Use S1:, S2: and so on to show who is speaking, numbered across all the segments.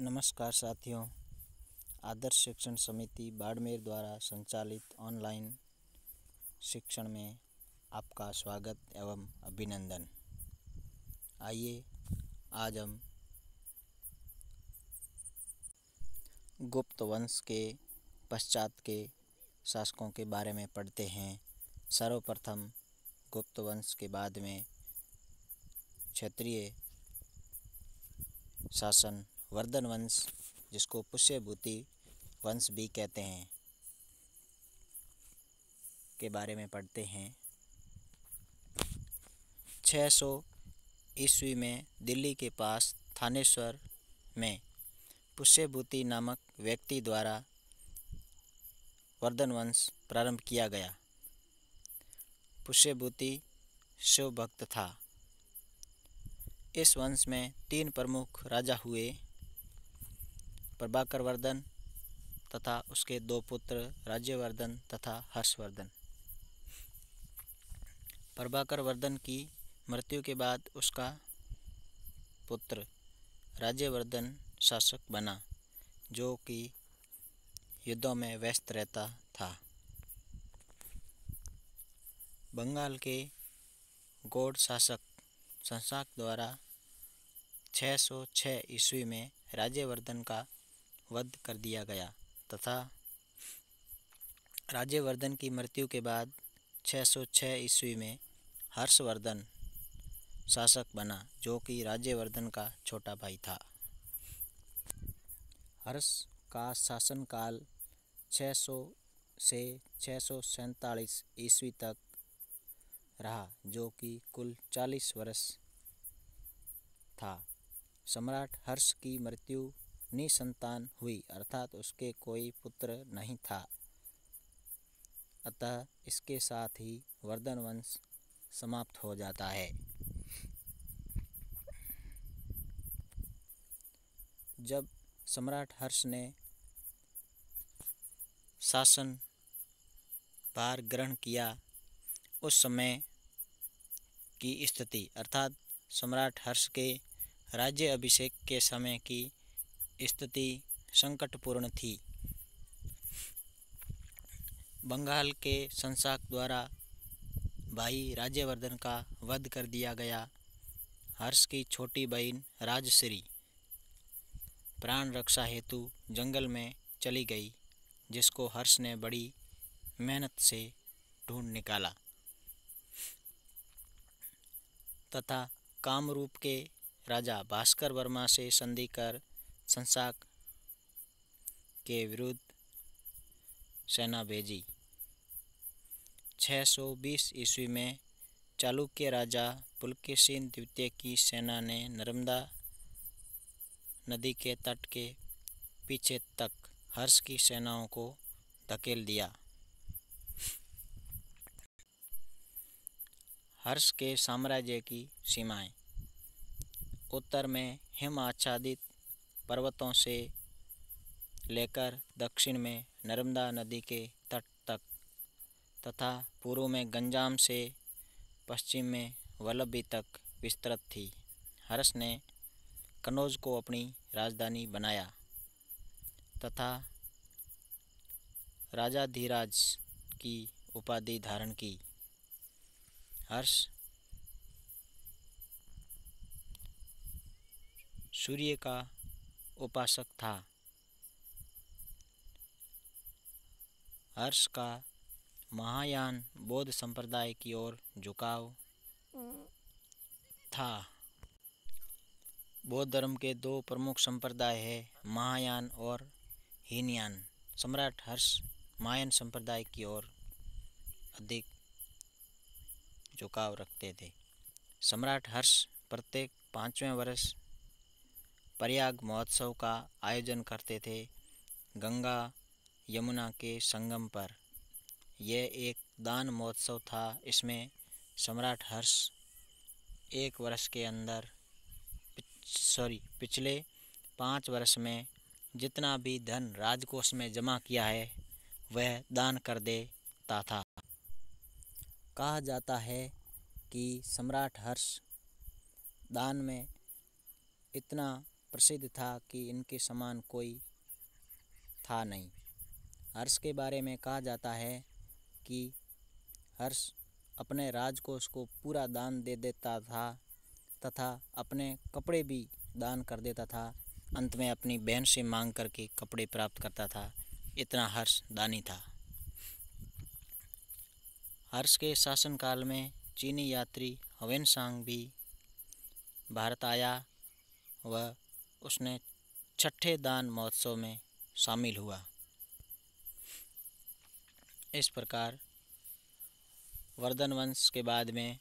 S1: नमस्कार साथियों आदर्श शिक्षण समिति बाड़मेर द्वारा संचालित ऑनलाइन शिक्षण में आपका स्वागत एवं अभिनंदन आइए आज हम गुप्त वंश के पश्चात के शासकों के बारे में पढ़ते हैं सर्वप्रथम गुप्त वंश के बाद में क्षेत्रीय शासन वर्धन वंश जिसको पुष्यभूति वंश भी कहते हैं के बारे में पढ़ते हैं 600 ईस्वी में दिल्ली के पास थानेश्वर में पुष्यभूति नामक व्यक्ति द्वारा वर्धन वंश प्रारंभ किया गया पुष्यभूति शिव भक्त था इस वंश में तीन प्रमुख राजा हुए प्रभाकर वर्धन तथा उसके दो पुत्र राज्यवर्धन तथा हर्षवर्धन प्रभाकर वर्धन की मृत्यु के बाद उसका पुत्र राज्यवर्धन शासक बना जो कि युद्धों में व्यस्त रहता था बंगाल के गौड़ शासक संसाक द्वारा 606 ईस्वी में राज्यवर्धन का वध कर दिया गया तथा राज्यवर्धन की मृत्यु के बाद 606 ईस्वी में हर्षवर्धन शासक बना जो कि राज्यवर्धन का छोटा भाई था हर्ष का शासनकाल 600 से छः ईस्वी तक रहा जो कि कुल 40 वर्ष था सम्राट हर्ष की मृत्यु निसंतान हुई अर्थात उसके कोई पुत्र नहीं था अतः इसके साथ ही वर्धन वंश समाप्त हो जाता है जब सम्राट हर्ष ने शासन भार ग्रहण किया उस समय की स्थिति अर्थात सम्राट हर्ष के राज्य अभिषेक के समय की स्थिति संकटपूर्ण थी बंगाल के संसाक द्वारा भाई राज्यवर्धन का वध कर दिया गया हर्ष की छोटी बहन राजश्री प्राण रक्षा हेतु जंगल में चली गई जिसको हर्ष ने बड़ी मेहनत से ढूंढ निकाला तथा कामरूप के राजा भास्कर वर्मा से संधि कर संसाक के विरुद्ध सेना भेजी 620 ईस्वी में चालुक्य राजा पुलकेसिन द्वितीय की सेना ने नर्मदा नदी के तट के पीछे तक हर्ष की सेनाओं को धकेल दिया हर्ष के साम्राज्य की सीमाएं उत्तर में हिम आच्छादित पर्वतों से लेकर दक्षिण में नर्मदा नदी के तट तक तथा पूर्व में गंजाम से पश्चिम में वल्लभी तक विस्तृत थी हर्ष ने कनौज को अपनी राजधानी बनाया तथा राजा धीराज की उपाधि धारण की हर्ष सूर्य का उपासक था हर्ष का महायान बौद्ध संप्रदाय की ओर झुकाव था बौद्ध धर्म के दो प्रमुख संप्रदाय हैं महायान और हीनयान सम्राट हर्ष महायान संप्रदाय की ओर अधिक झुकाव रखते थे सम्राट हर्ष प्रत्येक पाँचवें वर्ष प्रयाग महोत्सव का आयोजन करते थे गंगा यमुना के संगम पर यह एक दान महोत्सव था इसमें सम्राट हर्ष एक वर्ष के अंदर सॉरी पिछले पाँच वर्ष में जितना भी धन राजकोष में जमा किया है वह दान कर देता था कहा जाता है कि सम्राट हर्ष दान में इतना प्रसिद्ध था कि इनके समान कोई था नहीं हर्ष के बारे में कहा जाता है कि हर्ष अपने राजकोष को पूरा दान दे देता था तथा अपने कपड़े भी दान कर देता था अंत में अपनी बहन से मांग करके कपड़े प्राप्त करता था इतना हर्ष दानी था हर्ष के शासनकाल में चीनी यात्री हवेन सांग भी भारत आया वह उसने छठे दान महोत्सव में शामिल हुआ इस प्रकार वर्धन वंश के बाद में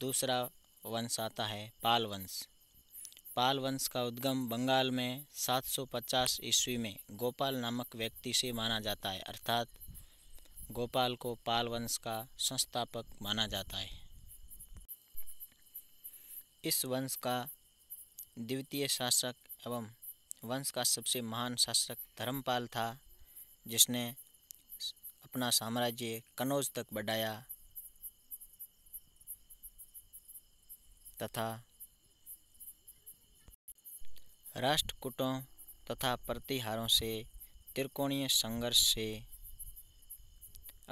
S1: दूसरा वंश आता है पाल वंश पाल वंश का उद्गम बंगाल में 750 ईस्वी में गोपाल नामक व्यक्ति से माना जाता है अर्थात गोपाल को पाल वंश का संस्थापक माना जाता है इस वंश का द्वितीय शासक एवं वंश का सबसे महान शासक धर्मपाल था जिसने अपना साम्राज्य कनौज तक बढ़ाया तथा राष्ट्रकूटों तथा प्रतिहारों से त्रिकोणीय संघर्ष से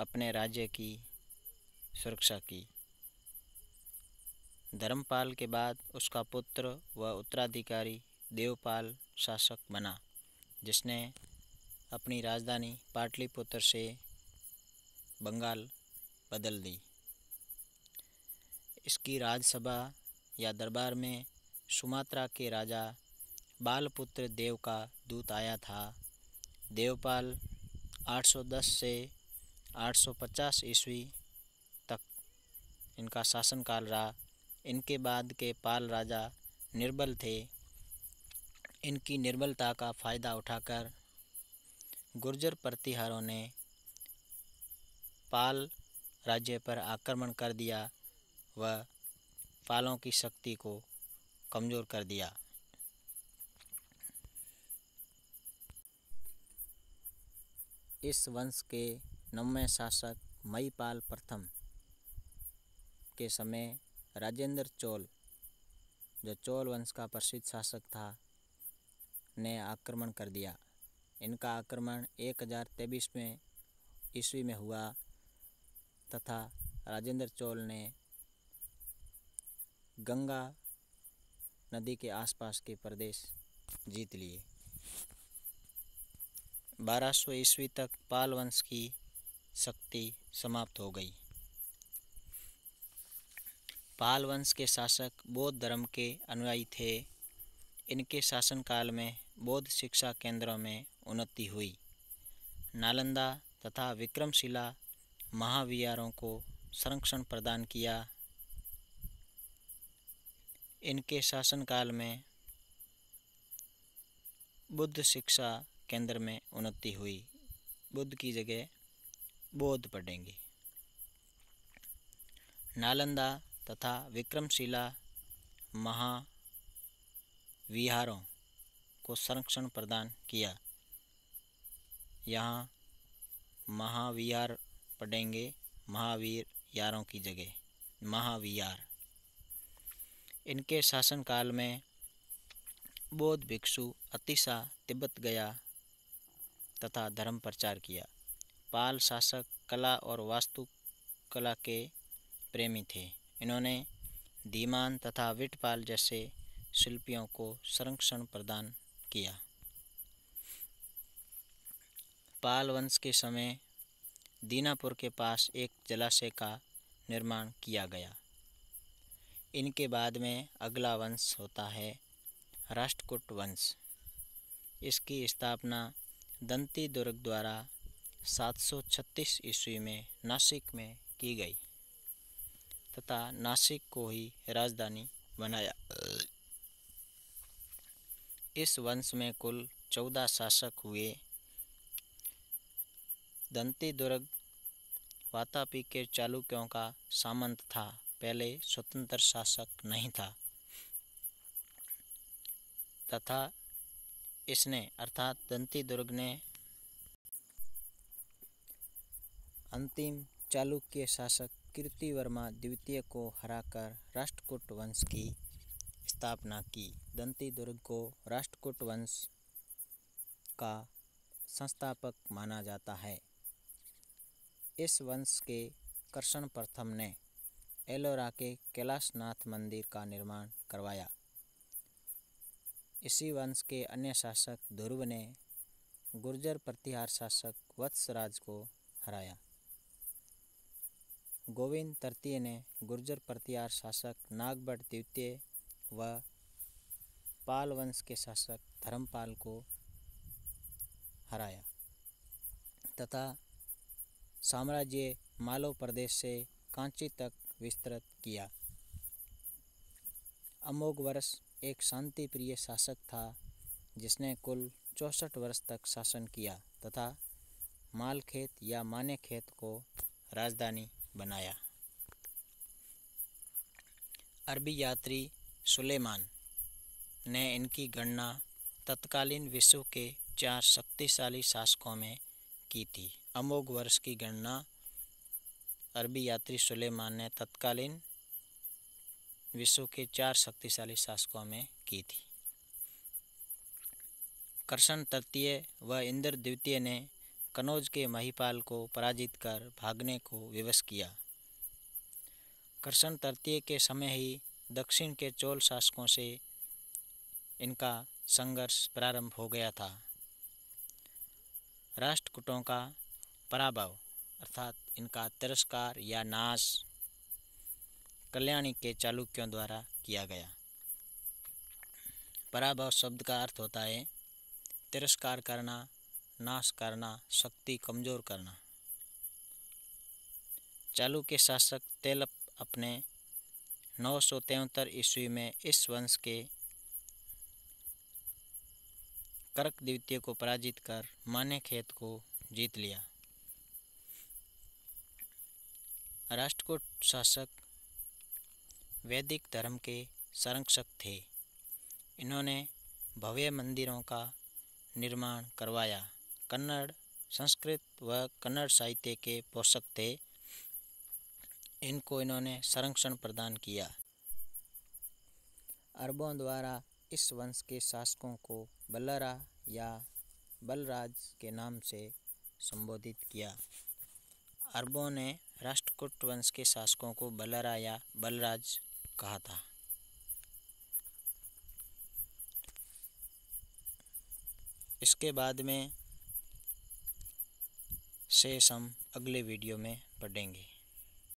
S1: अपने राज्य की सुरक्षा की धर्मपाल के बाद उसका पुत्र व उत्तराधिकारी देवपाल शासक बना जिसने अपनी राजधानी पाटलिपुत्र से बंगाल बदल दी इसकी राज्यसभा या दरबार में सुमात्रा के राजा बालपुत्र देव का दूत आया था देवपाल 810 से 850 ईस्वी तक इनका शासनकाल रहा इनके बाद के पाल राजा निर्बल थे इनकी निर्बलता का फ़ायदा उठाकर गुर्जर प्रतिहारों ने पाल राज्य पर आक्रमण कर दिया व पालों की शक्ति को कमज़ोर कर दिया इस वंश के नौवें शासक मईपाल प्रथम के समय राजेंद्र चोल जो चोल वंश का प्रसिद्ध शासक था ने आक्रमण कर दिया इनका आक्रमण एक हजार तेईस में ईस्वी में हुआ तथा राजेंद्र चोल ने गंगा नदी के आसपास के प्रदेश जीत लिए 1200 ईस्वी तक पाल वंश की शक्ति समाप्त हो गई पाल वंश के शासक बौद्ध धर्म के अनुयायी थे इनके शासनकाल में बौद्ध शिक्षा केंद्रों में उन्नति हुई नालंदा तथा विक्रमशिला महाविहारों को संरक्षण प्रदान किया इनके शासनकाल में बुद्ध शिक्षा केंद्र में उन्नति हुई बुद्ध की जगह बौद्ध पढ़ेंगे नालंदा तथा विक्रमशिला महाविहारों को संरक्षण प्रदान किया यहाँ महाविहार पढ़ेंगे महावीर यारों की जगह महाविहार इनके शासनकाल में बौद्ध भिक्षु अतिशा तिब्बत गया तथा धर्म प्रचार किया पाल शासक कला और वास्तुकला के प्रेमी थे इन्होंने दीमान तथा विटपाल जैसे शिल्पियों को संरक्षण प्रदान किया पाल वंश के समय दीनापुर के पास एक जलाशय का निर्माण किया गया इनके बाद में अगला वंश होता है राष्ट्रकूट वंश इसकी स्थापना दंती दुर्ग द्वारा 736 ईस्वी में नासिक में की गई तथा नासिक को ही राजधानी बनाया इस वंश में कुल चौदह शासक हुए दंती दुर्ग वातापी के चालुक्यों का सामंत था पहले स्वतंत्र शासक नहीं था तथा इसने अर्थात दंती दुर्ग ने अंतिम चालुक्य शासक कीर्ति वर्मा द्वितीय को हराकर राष्ट्रकूट वंश की स्थापना की दंती दुर्ग को राष्ट्रकूट वंश का संस्थापक माना जाता है इस वंश के कृष्ण प्रथम ने एलोरा के कैलाशनाथ मंदिर का निर्माण करवाया इसी वंश के अन्य शासक ध्रुव ने गुर्जर प्रतिहार शासक वत्सराज को हराया गोविंद तृतीय ने गुर्जर प्रतिहार शासक नागभट द्वितीय व पाल वंश के शासक धर्मपाल को हराया तथा साम्राज्य मालव प्रदेश से कांची तक विस्तृत किया अमोघ वर्ष एक शांति प्रिय शासक था जिसने कुल चौसठ वर्ष तक शासन किया तथा मालखेत या खेत को राजधानी बनाया अरबी यात्री सुलेमान ने इनकी गणना तत्कालीन विश्व के चार शक्तिशाली शासकों में की थी अमोघ वर्ष की गणना अरबी यात्री सुलेमान ने तत्कालीन विश्व के चार शक्तिशाली शासकों में की थी कर्षण तृतीय व इंद्र द्वितीय ने कनौज के महिपाल को पराजित कर भागने को विवश किया कृष्ण तृतीय के समय ही दक्षिण के चोल शासकों से इनका संघर्ष प्रारंभ हो गया था राष्ट्रकूटों का पराभव अर्थात इनका तिरस्कार या नाश कल्याणी के चालुक्यों द्वारा किया गया पराभव शब्द का अर्थ होता है तिरस्कार करना नाश करना शक्ति कमज़ोर करना चालू के शासक तेलप अपने नौ सौ तिहत्तर ईस्वी में इस वंश के करक द्वितीय को पराजित कर माने खेत को जीत लिया राष्ट्रकूट शासक वैदिक धर्म के संरक्षक थे इन्होंने भव्य मंदिरों का निर्माण करवाया कन्नड़ संस्कृत व कन्नड़ साहित्य के पोषक थे इनको इन्होंने संरक्षण प्रदान किया अरबों द्वारा इस वंश के शासकों को बल्लरा या बलराज के नाम से संबोधित किया अरबों ने राष्ट्रकूट वंश के शासकों को बलरा या बलराज कहा था इसके बाद में से हम अगले वीडियो में पढ़ेंगे